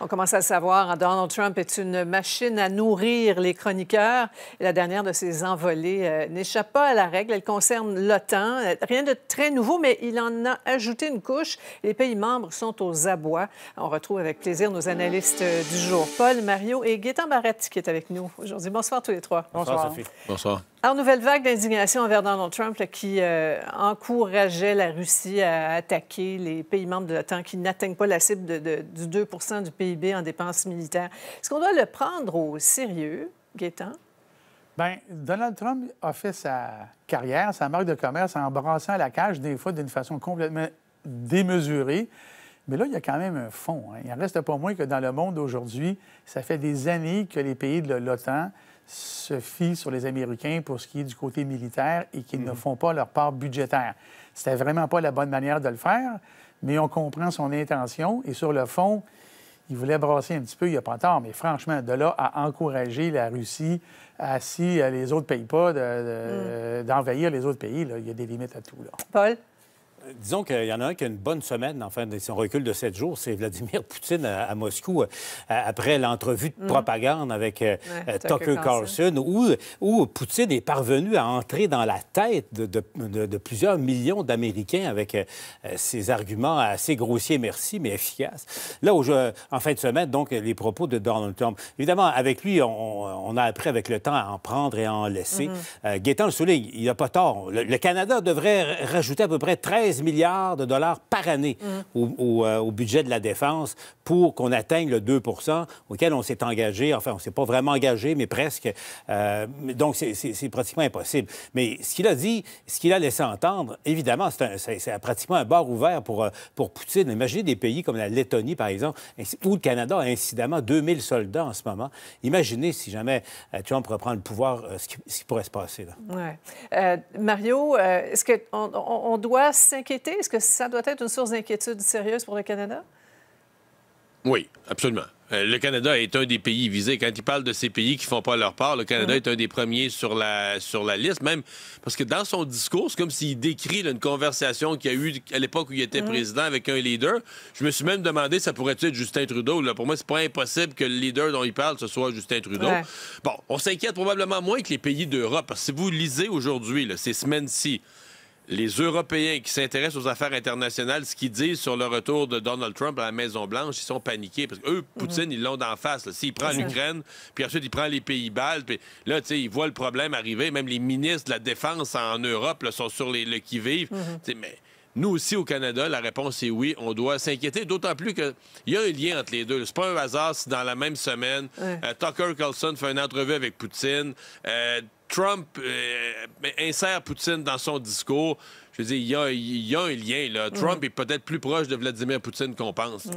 On commence à savoir, hein, Donald Trump est une machine à nourrir les chroniqueurs. la dernière de ses envolées euh, n'échappe pas à la règle. Elle concerne l'OTAN. Rien de très nouveau, mais il en a ajouté une couche. Les pays membres sont aux abois. On retrouve avec plaisir nos analystes euh, du jour, Paul, Mario et Gaétan Barrette, qui est avec nous aujourd'hui. Bonsoir tous les trois. Bonsoir. Sophie. Bonsoir. Alors, nouvelle vague d'indignation envers Donald Trump qui euh, encourageait la Russie à attaquer les pays membres de l'OTAN qui n'atteignent pas la cible de, du 2 du PIB en dépenses militaires. Est-ce qu'on doit le prendre au sérieux, Gaétan? Bien, Donald Trump a fait sa carrière, sa marque de commerce en brassant la cage, des fois d'une façon complètement démesurée. Mais là, il y a quand même un fond. Hein. Il n'en reste pas moins que dans le monde aujourd'hui, ça fait des années que les pays de l'OTAN se fient sur les Américains pour ce qui est du côté militaire et qu'ils ne mhm. font pas leur part budgétaire. C'était vraiment pas la bonne manière de le faire, mais on comprend son intention et sur le fond, il voulait brasser un petit peu, il n'y a pas tort, mais franchement, de là à encourager la Russie à, si euh, les autres pays pas, mm. d'envahir les autres pays, il y a des limites à tout. Là. Paul? disons qu'il y en a un qui a une bonne semaine, enfin, si on recule de sept jours, c'est Vladimir Poutine à, Moscou, euh, après l'entrevue de mm. propagande avec euh, euh, Tucker Carlson, où, Poutine est parvenu à entrer dans la tête de, plusieurs millions d'Américains avec ses arguments assez grossiers, merci, mais efficaces. Là, où en fin de semaine, donc, les propos de Donald Trump. Évidemment, avec lui, on, on a appris avec le temps à en prendre et à en laisser. Mm Gaétan le souligne, il n'a pas tort. Le, Canada devrait rajouter à peu près 13 milliards de dollars par année mhm. euh, au, budget de la défense pour qu'on atteigne le 2 auquel on s'est engagé. Enfin, on ne s'est pas vraiment engagé, mais presque. Euh, donc, c'est pratiquement impossible. Mais ce qu'il a dit, ce qu'il a laissé entendre, évidemment, c'est pratiquement un bord ouvert pour, pour Poutine. Imaginez des pays comme la Lettonie, par exemple, où le Canada a incidemment 2000 soldats en ce moment. Imaginez si jamais euh, on pourrait prendre le pouvoir, euh, ce qui, pourrait se passer. Là. Euh, Mario, est-ce qu'on on doit s'inquiéter? Est-ce que ça doit être une source d'inquiétude sérieuse pour le Canada? Oui, absolument. Euh, le Canada est un des pays visés. Quand il parle de ces pays qui font pas leur part, le Canada mm. est un des premiers sur la, sur la liste, même parce que dans son discours, c'est comme s'il décrit une conversation qu'il y a eu à l'époque où il était mm. président avec un leader. Je me suis même demandé, ça pourrait être Justin Trudeau? Pour moi, c'est pas impossible que le leader dont il parle, ce soit Justin Trudeau. Bon, on s'inquiète probablement moins que les pays d'Europe, parce si vous lisez aujourd'hui, ces semaines-ci, les Européens qui s'intéressent aux affaires internationales, ce qu'ils disent sur le retour de Donald Trump à la Maison-Blanche, ils sont paniqués parce qu'eux, mhm. Poutine, ils l'ont d'en face. S'il prend l'Ukraine, puis ensuite il prend les Pays-Baltes, puis là, tu sais, ils voient le problème arriver. Même les ministres de la Défense en Europe là, sont sur les, le qui-vive. Mm Mais nous aussi, au Canada, la réponse est oui, on doit s'inquiéter, d'autant plus qu'il y a un lien entre les deux. C'est pas un hasard si dans la même semaine, euh, Tucker Carlson fait une entrevue avec Poutine, euh, Trump euh, insère Poutine dans son discours je veux dire, il y a, un lien. Là. Mm-hmm. Trump est peut-être plus proche de Vladimir Poutine qu'on pense.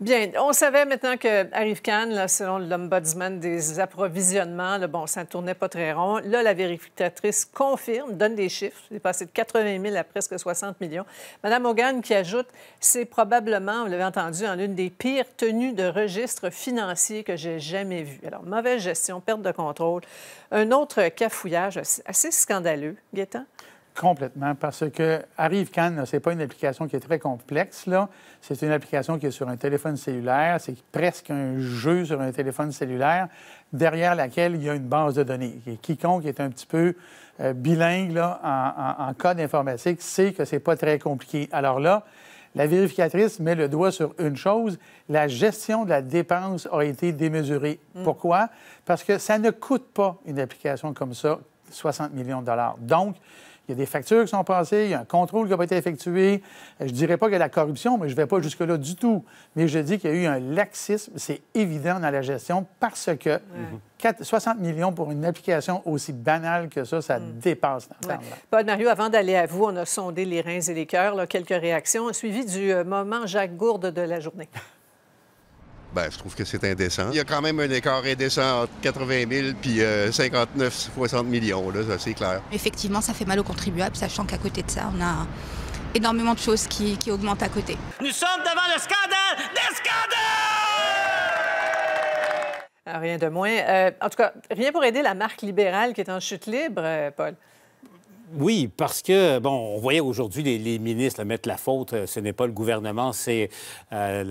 Bien, on savait maintenant que Arif Khan, selon l'Ombudsman des approvisionnements, bon, ça ne tournait pas très rond. Là, la vérificatrice confirme, donne des chiffres. C'est passé de 80 000 à presque 60 millions. Madame Hogan qui ajoute, c'est probablement, vous l'avez entendu, en l'une des pires tenues de registre financier que j'ai jamais vues. Alors, mauvaise gestion, perte de contrôle. Un autre cafouillage assez scandaleux, Gaétan. Complètement, parce que Arrive ce c'est pas une application qui est très complexe, là. C'est une application qui est sur un téléphone cellulaire. C'est presque un jeu sur un téléphone cellulaire derrière laquelle il y a une base de données. quiconque est un petit peu euh, bilingue en, code informatique sait que c'est pas très compliqué. Alors là, la vérificatrice met le doigt sur une chose, la gestion de la dépense a été démesurée. Mm. Pourquoi? Parce que ça ne coûte pas une application comme ça 60 millions de dollars. Donc, il y a des factures qui sont passées, il y a un contrôle qui n'a pas été effectué. Euh, je ne dirais pas qu'il y a de la corruption, mais je ne vais pas jusque-là du tout. Mais je dis qu'il y a eu un laxisme, c'est évident dans la gestion, parce que 60 millions pour une application aussi banale que ça, ça mm. dépasse. Ouais. Paul Mario, avant d'aller à vous, on a sondé les reins et les cœurs, quelques réactions, suivi du euh, moment Jacques Gourde de la journée. Ben, je trouve que c'est indécent. Il y a quand même un écart indécent entre 80 000 et 59, 60 millions, là, ça c'est clair. Effectivement, ça fait mal aux contribuables, sachant qu'à côté de ça, on a énormément de choses qui, augmentent à côté. Nous sommes devant le scandale des scandales! Ah, rien de moins. Euh, en tout cas, rien pour aider la marque libérale qui est en chute libre, euh, Paul. Oui, parce que, bon, on voyait aujourd'hui les, ministres mettre la faute, euh, ce n'est pas le gouvernement, c'est euh,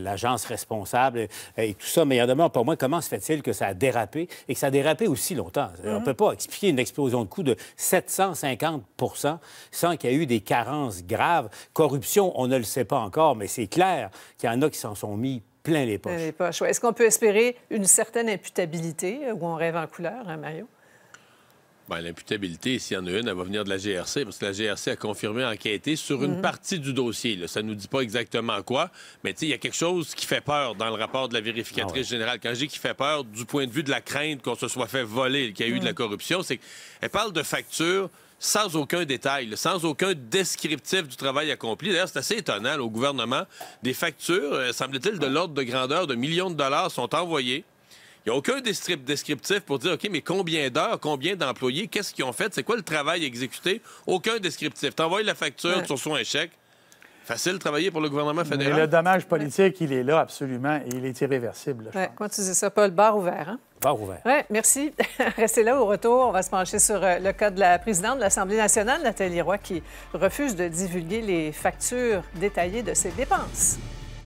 l'agence responsable et, tout ça. Mais il y en moi pour moi, comment se fait-il que ça a dérapé et que ça a dérapé aussi longtemps? On ne mhm. peut pas expliquer une explosion de coûts de 750 sans qu'il y ait eu des carences graves. Corruption, on ne le sait pas encore, mais c'est clair qu'il y en a qui s'en sont mis plein les poches. poches Est-ce qu'on peut espérer une certaine imputabilité euh, ou on rêve en couleur, hein, Mario? Ben, l'imputabilité, s'il y en a une, elle va venir de la GRC, parce que la GRC a confirmé enquêter sur une mhm. partie du dossier. Ça ne nous dit pas exactement quoi, mais il y a quelque chose qui fait peur dans le rapport de la vérificatrice ah générale. Quand j'ai qui fait peur du point de vue de la crainte qu'on se soit fait voler, qu'il y a eu de la mhm. corruption, c'est qu'elle parle de factures sans aucun détail, sans aucun descriptif du travail accompli. D'ailleurs, c'est assez étonnant au gouvernement. Des factures, euh, semble-t-il, de l'ordre de grandeur de millions de dollars sont envoyées il n'y a aucun descriptif pour dire, OK, mais combien d'heures, combien d'employés, qu'est-ce qu'ils ont fait, c'est quoi le travail exécuté? Aucun descriptif. T'envoies la facture, sur tu reçois un chèque. Facile de travailler pour le gouvernement fédéral. Mais le dommage politique, il est là absolument et il est irréversible. quand tu dis ça, Paul, barre ouvert. Hein? Barre ouvert. Oui, merci. Restez là au retour. On va se pencher sur euh, le cas de la présidente de l'Assemblée nationale, Nathalie Roy, qui refuse de divulguer les factures détaillées de ses dépenses.